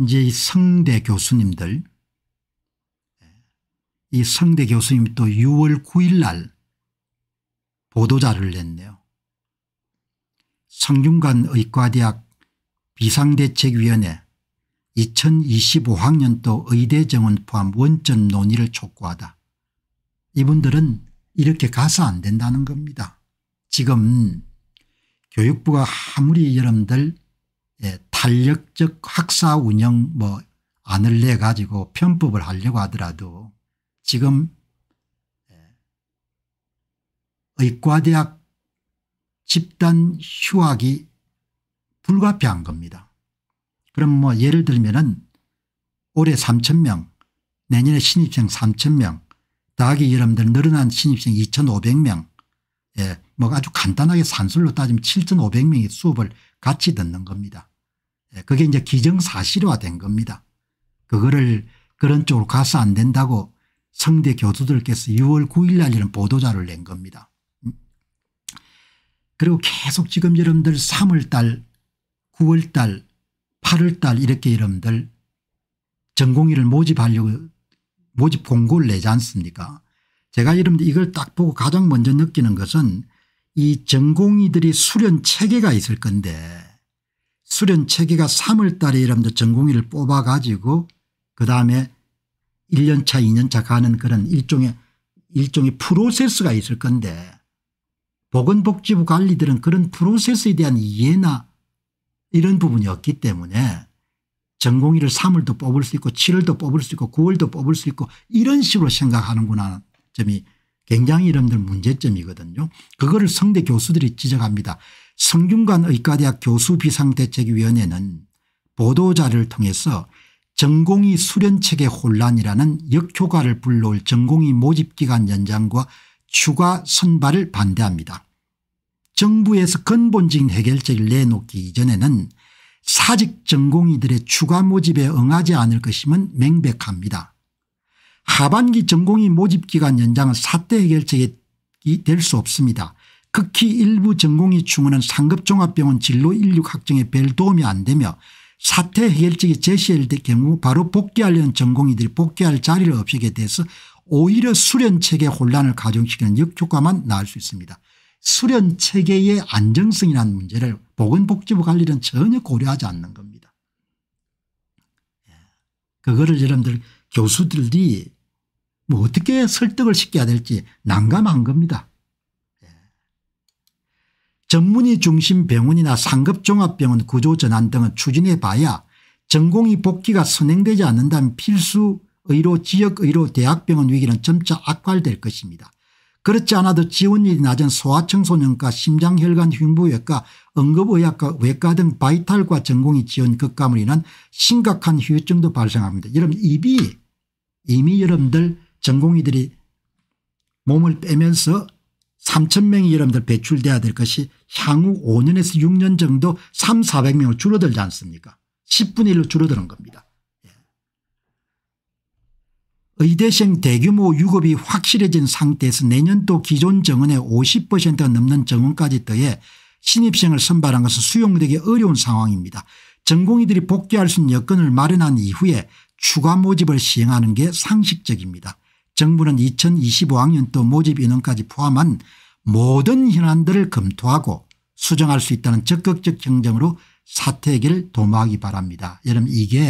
이제 이 성대 교수님들 이 성대 교수님이 또 6월 9일 날 보도자를 냈네요. 성균관 의과대학 비상대책위원회 2025학년도 의대 정원 포함 원점 논의를 촉구하다. 이분들은 이렇게 가서 안 된다는 겁니다. 지금 교육부가 아무리 여러분들 예, 탄력적 학사 운영 뭐 안을 내 가지고 편법을 하려고 하더라도 지금 예, 의과대학 집단 휴학이 불가피한 겁니다. 그럼 뭐 예를 들면은 올해 3천명 내년에 신입생 3천명 대학이 여러분들 늘어난 신입생 2,500명, 예, 뭐 아주 간단하게 산술로 따지면 7,500명이 수업을 같이 듣는 겁니다. 예, 그게 이제 기정사실화된 겁니다. 그거를 그런 쪽으로 가서 안 된다고 성대 교수들께서 6월 9일 날에는 보도자를 낸 겁니다. 음. 그리고 계속 지금 여러분들 3월달 9월달 8월달 이렇게 여러분들 전공의를 모집하려고 모집 공고를 내지 않습니까 제가 여러분들 이걸 딱 보고 가장 먼저 느끼는 것은 이 전공의들이 수련 체계가 있을 건데 수련 체계가 3월달에 이러면 전공의를 뽑아 가지고 그다음에 1년차 2년차 가는 그런 일종의 일종의 프로세스가 있을 건데 보건복지부 관리들은 그런 프로세스에 대한 이해나 이런 부분이 없기 때문에 전공의를 3월도 뽑을 수 있고 7월도 뽑을 수 있고 9월도 뽑을 수 있고 이런 식으로 생각하는구나 점이 굉장히 이런들 문제점이거든요. 그거를 성대 교수들이 지적합니다. 성균관 의과대학 교수 비상대책위원회는 보도자를 통해서 전공의 수련체계 혼란이라는 역효과를 불러올 전공의 모집기간 연장과 추가 선발을 반대합니다. 정부에서 근본적인 해결책을 내놓기 이전에는 사직 전공의들의 추가 모집에 응하지 않을 것임은 명백합니다. 하반기 전공의 모집기간 연장은 사태 해결책이 될 수 없습니다. 극히 일부 전공이 추구는 상급종합병원 진로 인력 확정에 별 도움이 안 되며 사태 해결책이 제시될 경우 바로 복귀하려는 전공이들이 복귀할 자리를 없애게 돼서 오히려 수련체계 혼란을 가중시키는 역효과만 나올 수 있습니다. 수련체계의 안정성이라는 문제를 보건복지부 관리는 전혀 고려하지 않는 겁니다. 예. 그거를 여러분들 교수들이 뭐 어떻게 설득을 시켜야 될지 난감한 겁니다. 전문의 중심 병원이나 상급종합병원 구조전환 등을 추진해 봐야 전공의 복귀가 선행되지 않는다면 필수의료 지역의료 대학병원 위기는 점차 악화될 것입니다. 그렇지 않아도 지원율이 낮은 소아청소년과 심장혈관 흉부외과 응급의학과 외과 등 바이탈과 전공의 지원 급감을 인한 심각한 후유증도 발생합니다. 여러분 입이 이미 여러분들 전공의들이 몸을 빼면서 3천 명이 여러분들 배출돼야 될 것이 향후 5년에서 6년 정도 3, 400명으로 줄어들지 않습니까 10분의 1로 줄어드는 겁니다. 예. 의대생 대규모 유급이 확실해진 상태에서 내년도 기존 정원의 50%가 넘는 정원까지 더해 신입생을 선발한 것은 수용되기 어려운 상황입니다. 전공의들이 복귀할 수 있는 여건을 마련한 이후에 추가 모집을 시행하는 게 상식적입니다. 정부는 2025학년도 모집 인원까지 포함한 모든 현안들을 검토하고 수정할 수 있다는 적극적 경쟁으로 사태 해결 도모하기 바랍니다. 여러분 이게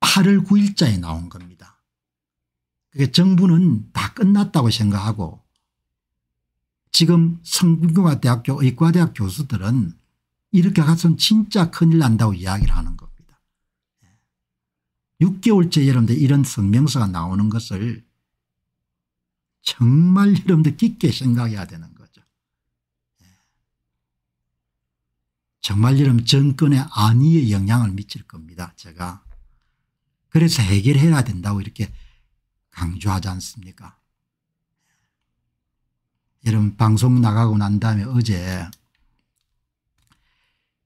8월 9일자에 나온 겁니다. 그게 정부는 다 끝났다고 생각하고 지금 성균교과대학교 의과대학 교수들은 이렇게 가서 진짜 큰일 난다고 이야기를 하는 거. 6개월째 여러분들 이런 성명서가 나오는 것을 정말 여러분들 깊게 생각해야 되는 거죠. 예. 정말 여러분 정권의 안위에 영향을 미칠 겁니다. 제가. 그래서 해결해야 된다고 이렇게 강조하지 않습니까? 여러분 방송 나가고 난 다음에 어제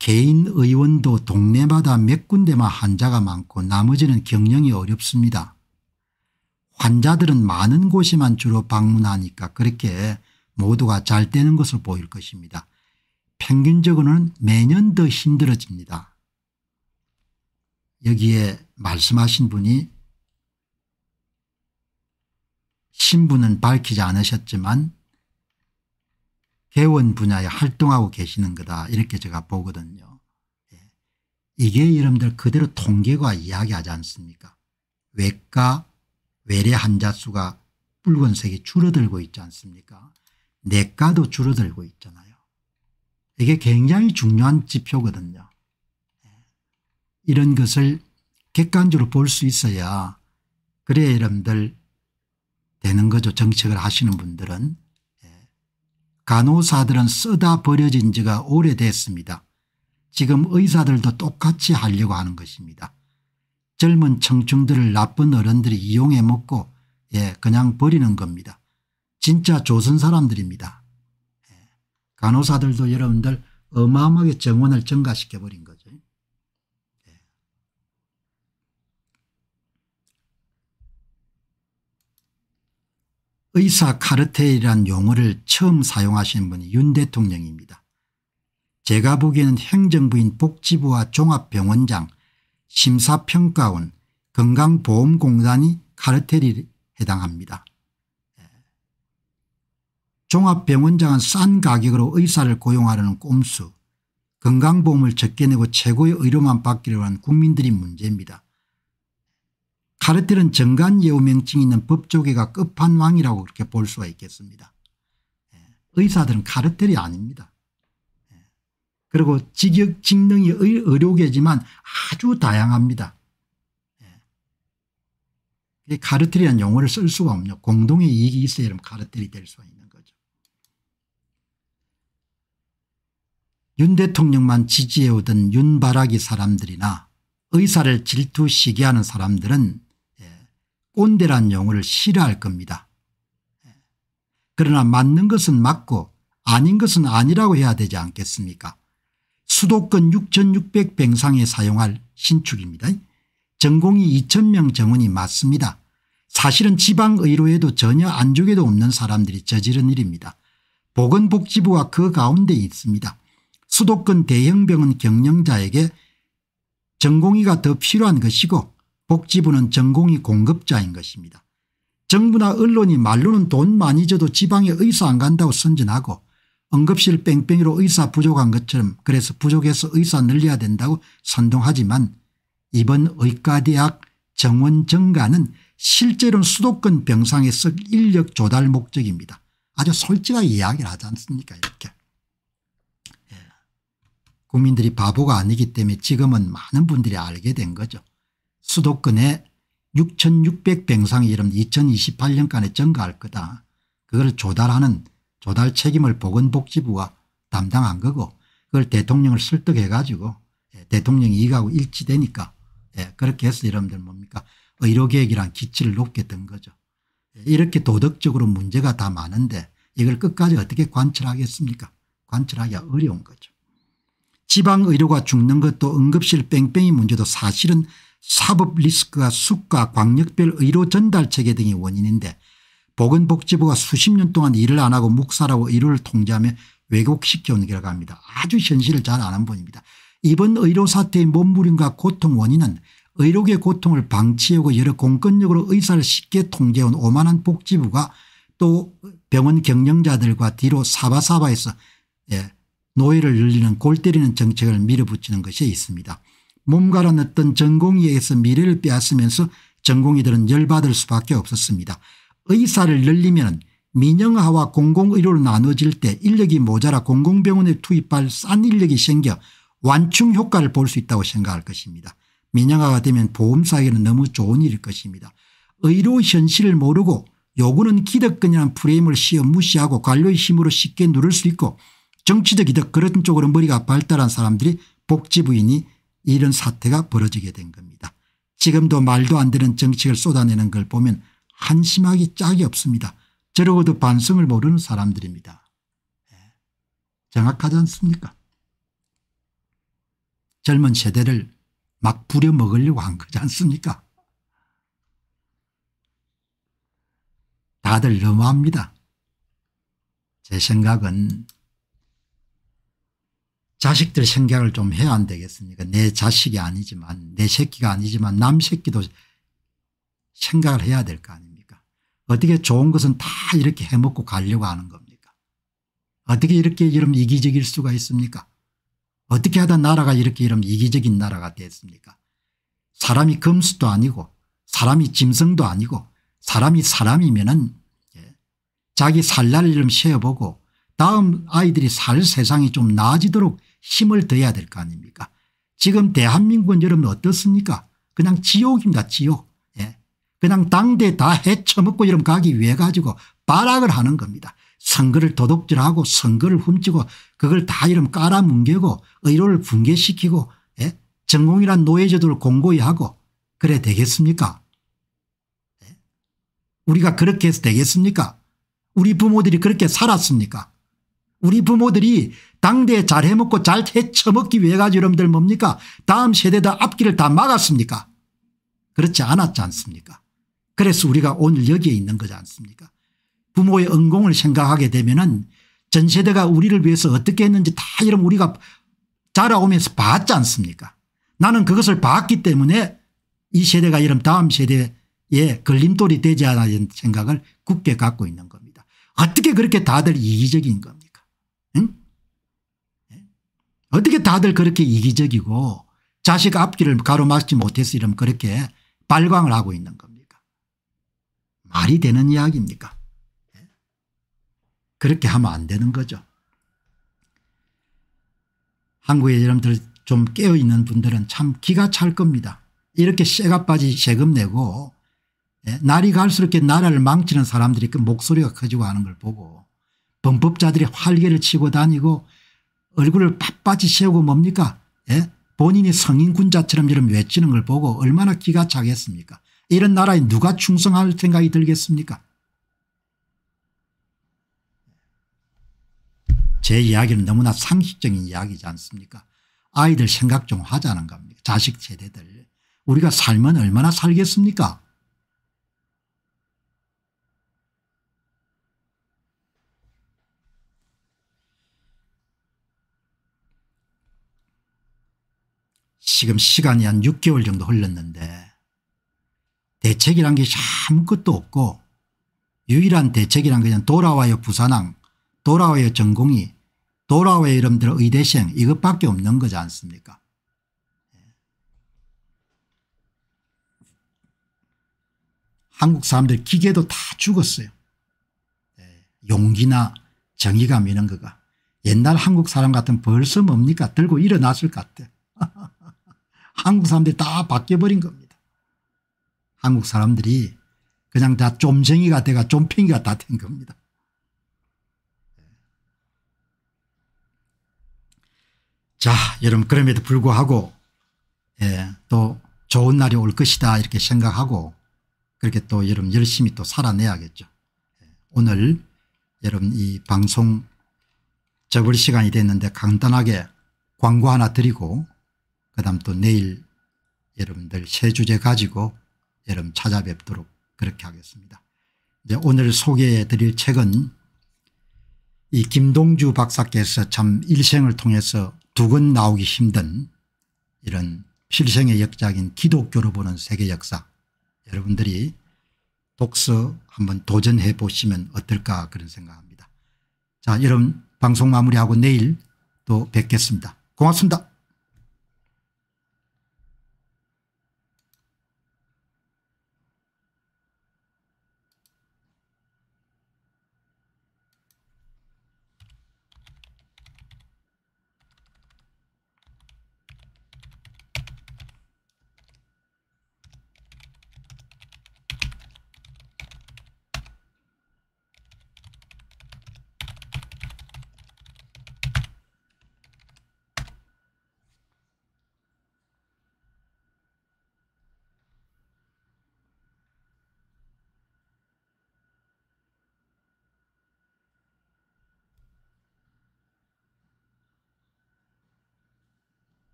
개인 의원도 동네마다 몇 군데만 환자가 많고 나머지는 경영이 어렵습니다. 환자들은 많은 곳에만 주로 방문하니까 그렇게 모두가 잘 되는 것을 보일 것입니다. 평균적으로는 매년 더 힘들어집니다. 여기에 말씀하신 분이 신분은 밝히지 않으셨지만 개원 분야에 활동하고 계시는 거다 이렇게 제가 보거든요. 예. 이게 여러분들 그대로 통계가 이야기하지 않습니까 외과 외래 환자 수가 붉은색이 줄어들고 있지 않습니까 내과도 줄어들고 있잖아요. 이게 굉장히 중요한 지표거든요. 예. 이런 것을 객관적으로 볼 수 있어야 그래야 여러분들 되는 거죠. 정책을 하시는 분들은. 간호사들은 쓰다 버려진 지가 오래됐습니다. 지금 의사들도 똑같이 하려고 하는 것입니다. 젊은 청춘들을 나쁜 어른들이 이용해 먹고 예 그냥 버리는 겁니다. 진짜 조선 사람들입니다. 예. 간호사들도 여러분들 어마어마하게 정원을 증가시켜버린 거죠. 의사 카르텔이란 용어를 처음 사용하신 분이 윤 대통령입니다. 제가 보기에는 행정부인 복지부와 종합병원장, 심사평가원, 건강보험공단이 카르텔이 해당합니다. 예. 종합병원장은 싼 가격으로 의사를 고용하려는 꼼수, 건강보험을 적게 내고 최고의 의료만 받기로한 국민들이 문제입니다. 카르텔은 정간예우명칭이 있는 법조계가 끝판왕이라고 그렇게 볼 수가 있겠습니다. 예. 의사들은 카르텔이 아닙니다. 예. 그리고 직역 직능이 의료계지만 아주 다양합니다. 카르텔이라는 예. 용어를 쓸 수가 없네요 공동의 이익이 있어야 이면 카르텔이 될 수가 있는 거죠. 윤 대통령만 지지해오던 윤바라기 사람들이나 의사를 질투시기 하는 사람들은 온대란 용어를 싫어할 겁니다. 그러나 맞는 것은 맞고 아닌 것은 아니라고 해야 되지 않겠습니까 수도권 6600병상에 사용할 신축입니다. 전공이 2000명 정원이 맞습니다. 사실은 지방의료에도 전혀 안쪽에도 없는 사람들이 저지른 일입니다. 보건복지부가 그 가운데 있습니다. 수도권 대형병원 경영자에게 전공의가 더 필요한 것이고 복지부는 전공이 공급자인 것입니다. 정부나 언론이 말로는 돈 많이 줘도 지방에 의사 안 간다고 선전하고 응급실 뺑뺑이로 의사 부족한 것처럼 그래서 부족해서 의사 늘려야 된다고 선동하지만 이번 의과대학 정원 증가는 실제로는 수도권 병상에서 인력 조달 목적입니다. 아주 솔직하게 이야기를 하지 않습니까 이렇게. 예. 국민들이 바보가 아니기 때문에 지금은 많은 분들이 알게 된 거죠. 수도권에 6600병상이 이름 2028년간에 증가할 거다. 그걸 조달하는 조달 책임을 보건복지부가 담당한 거고 그걸 대통령을 설득해 가지고 예, 대통령이 이거하고 일치되니까 예, 그렇게 해서 여러분들 뭡니까 의료계획이란 기치를 높게 든 거죠. 예, 이렇게 도덕적으로 문제가 다 많은데 이걸 끝까지 어떻게 관철하겠습니까 관철하기가 어려운 거죠. 지방의료가 죽는 것도 응급실 뺑뺑이 문제도 사실은 사법 리스크와 숙과 광역별 의료 전달 체계 등이 원인인데 보건복지부가 수십 년 동안 일을 안 하고 묵살하고 의료를 통제하며 왜곡시켜온 결과입니다. 아주 현실을 잘 아는 분입니다. 이번 의료사태의 몸부림과 고통 원인은 의료계 고통을 방치하고 여러 공권력으로 의사를 쉽게 통제해온 오만한 복지부가 또 병원 경영자들과 뒤로 사바사바해서 예, 노예를 늘리는 골 때리는 정책을 밀어붙이는 것이 있습니다. 몸가라냈던 전공의에 서 미래를 빼앗으면서 전공의들은 열받을 수밖에 없었습니다. 의사를 늘리면 민영화와 공공의료로 나눠질 때 인력이 모자라 공공병원에 투입할 싼 인력이 생겨 완충 효과를 볼 수 있다고 생각할 것입니다. 민영화가 되면 보험사에게는 너무 좋은 일일 것입니다. 의료 현실을 모르고 요구는 기득권이라는 프레임을 씌어 무시하고 관료의 힘으로 쉽게 누를 수 있고 정치적 이득 그런 쪽으로 머리가 발달한 사람들이 복지부인이 이런 사태가 벌어지게 된 겁니다. 지금도 말도 안 되는 정책을 쏟아내는 걸 보면 한심하기 짝이 없습니다. 저러고도 반성을 모르는 사람들입니다. 예. 정확하지 않습니까? 젊은 세대를 막 부려먹으려고 한 거지 않습니까? 다들 너무합니다. 제 생각은 자식들 생각을 좀 해야 안 되겠습니까 내 자식이 아니지만 내 새끼가 아니지만 남 새끼도 생각을 해야 될 거 아닙니까 어떻게 좋은 것은 다 이렇게 해먹고 가려고 하는 겁니까 어떻게 이렇게 이름 이기적일 수가 있습니까 어떻게 하다 나라가 이렇게 이름 이기적인 나라가 됐습니까 사람이 금수도 아니고 사람이 짐승도 아니고 사람이 사람이면은 예, 자기 살 날을 좀 세어보고 다음 아이들이 살 세상이 좀 나아지도록 힘을 더해야 될 거 아닙니까 지금 대한민국은 여러분 어떻습니까 그냥 지옥입니다 지옥 예. 그냥 당대 다 헤쳐먹고 여러분 가기 위해 가지고 발악을 하는 겁니다 선거를 도둑질하고 선거를 훔치고 그걸 다 이름 깔아뭉개고 의료를 붕괴시키고 예? 전공이란 노예제도를 공고히 하고 그래 되겠습니까 예? 우리가 그렇게 해서 되겠습니까 우리 부모들이 그렇게 살았습니까 우리 부모들이 당대에 잘 해먹고 잘헤쳐먹기 위해 가지고 여러분들 뭡니까 다음 세대다 앞길을 다 막았습니까 그렇지 않았지 않습니까 그래서 우리가 오늘 여기에 있는 거지 않습니까 부모의 은공을 생각하게 되면 은전 세대가 우리를 위해서 어떻게 했는지 다 이런 우리가 자라오면서 봤지 않습니까 나는 그것을 봤기 때문에 이 세대가 이런 다음 세대에 걸림돌이 되지 않아는 생각을 굳게 갖고 있는 겁니다. 어떻게 그렇게 다들 이기적인 겁니까? 응? 어떻게 다들 그렇게 이기적이고 자식 앞길을 가로막지 못해서 이러면 그렇게 발광을 하고 있는 겁니까 말이 되는 이야기입니까 예? 그렇게 하면 안 되는 거죠. 한국의 여러분들 좀 깨어있는 분들은 참 기가 찰 겁니다. 이렇게 쇠가빠지 세금 내고 예? 날이 갈수록 나라를 망치는 사람들이 그 목소리가 커지고 하는 걸 보고 범법자들이 활개를 치고 다니고 얼굴을 바빠지 세우고 뭡니까 예? 본인이 성인군자처럼 이런 외치는 걸 보고 얼마나 기가 차겠습니까 이런 나라에 누가 충성할 생각이 들겠습니까 제 이야기는 너무나 상식적인 이야기지 않습니까 아이들 생각 좀 하자는 겁니다 자식 세대들 우리가 살면 얼마나 살겠습니까 지금 시간이 한 6개월 정도 흘렀는데 대책이란 게 아무것도 없고 유일한 대책이란 그냥 돌아와요 부산항 돌아와요 전공이 돌아와요 이름들 의대생 이것밖에 없는 거지 않습니까 한국 사람들 기계도 다 죽었어요 예, 용기나 정의감 이런 거가 옛날 한국 사람 같은 벌써 뭡니까 들고 일어났을 것 같아 한국 사람들이 다 바뀌어버린 겁니다. 한국 사람들이 그냥 다 좀쟁이가 돼가 좀팽이가 다 된 겁니다. 자 여러분 그럼에도 불구하고 예, 또 좋은 날이 올 것이다 이렇게 생각하고 그렇게 또 여러분 열심히 또 살아내야겠죠. 예, 오늘 여러분 이 방송 접을 시간이 됐는데 간단하게 광고 하나 드리고 그 다음 또 내일 여러분들 새 주제 가지고 여러분 찾아뵙도록 그렇게 하겠습니다. 이제 오늘 소개해 드릴 책은 이 김동주 박사께서 참 일생을 통해서 두권 나오기 힘든 이런 필생의 역작인 기독교로 보는 세계 역사 여러분들이 독서 한번 도전해 보시면 어떨까 그런 생각합니다. 자 여러분 방송 마무리하고 내일 또 뵙겠습니다. 고맙습니다.